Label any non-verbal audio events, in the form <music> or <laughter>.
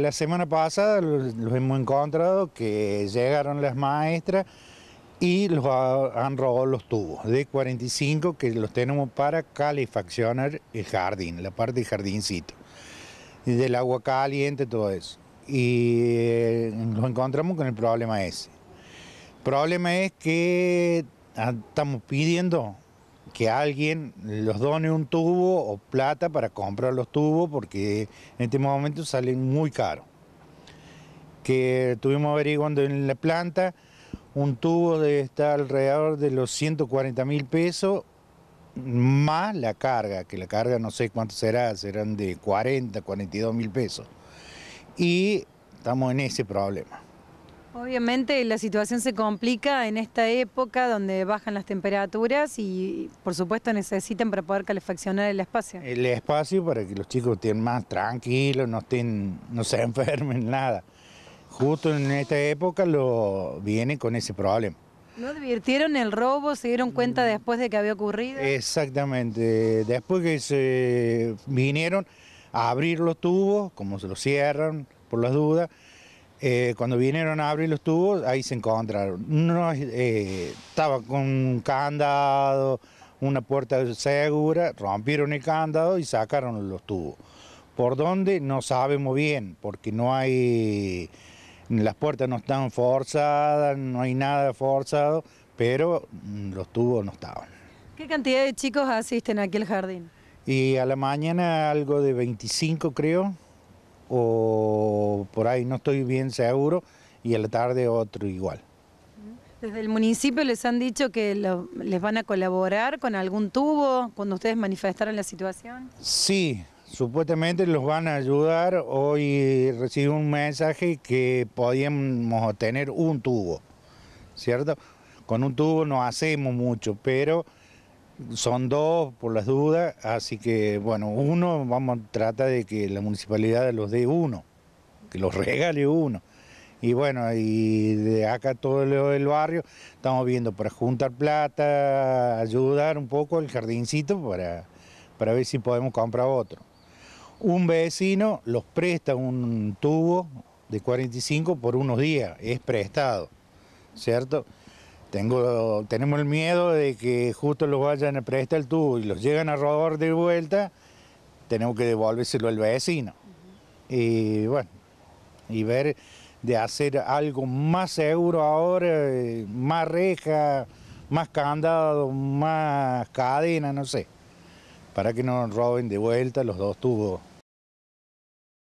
La semana pasada los, hemos encontrado que llegaron las maestras y los ah, han robado los tubos de 45 que los tenemos para calefaccionar el jardín, la parte del jardincito, del agua caliente, todo eso. Y eh, nos encontramos con el problema ese. El problema es que ah, estamos pidiendo que alguien los done un tubo o plata para comprar los tubos porque en este momento salen muy caros. Que tuvimos averiguando en la planta, un tubo de, estar alrededor de los 140 mil pesos más la carga, que la carga no sé cuánto será, serán de 40, 42 mil pesos. Y estamos en ese problema. Obviamente la situación se complica en esta época donde bajan las temperaturas y por supuesto necesitan para poder calefaccionar el espacio. El espacio para que los chicos estén más tranquilos, no, estén, no se <laughs> enfermen, nada. Justo en esta época lo vienen con ese problema. ¿No advirtieron el robo? ¿Se dieron cuenta mm. después de que había ocurrido? Exactamente. Después que se vinieron a abrir los tubos, como se los cierran por las dudas, eh, cuando vinieron a abrir los tubos, ahí se encontraron. No, eh, estaba con un candado, una puerta segura, rompieron el candado y sacaron los tubos. ¿Por dónde? No sabemos bien, porque no hay... Las puertas no están forzadas, no hay nada forzado, pero mm, los tubos no estaban. ¿Qué cantidad de chicos asisten aquí al jardín? Y a la mañana algo de 25 creo, o por ahí no estoy bien seguro, y a la tarde otro igual. ¿Desde el municipio les han dicho que les van a colaborar con algún tubo cuando ustedes manifestaron la situación? Sí, supuestamente los van a ayudar. Hoy recibí un mensaje que podíamos obtener un tubo, ¿cierto? Con un tubo no hacemos mucho, pero son dos por las dudas, así que bueno, uno vamos trata de que la municipalidad los dé uno, que los regale uno. Y bueno, y de acá todo el barrio estamos viendo para juntar plata, ayudar un poco el jardincito para, para ver si podemos comprar otro. Un vecino los presta un tubo de 45 por unos días, es prestado, ¿cierto? tenemos el miedo de que justo los vayan a prestar el tubo y los llegan a robar de vuelta, tenemos que devolvérselo al vecino. Y bueno, y ver de hacer algo más seguro ahora, eh, más reja, más candado, más cadena, no sé, para que no roben de vuelta los dos tubos.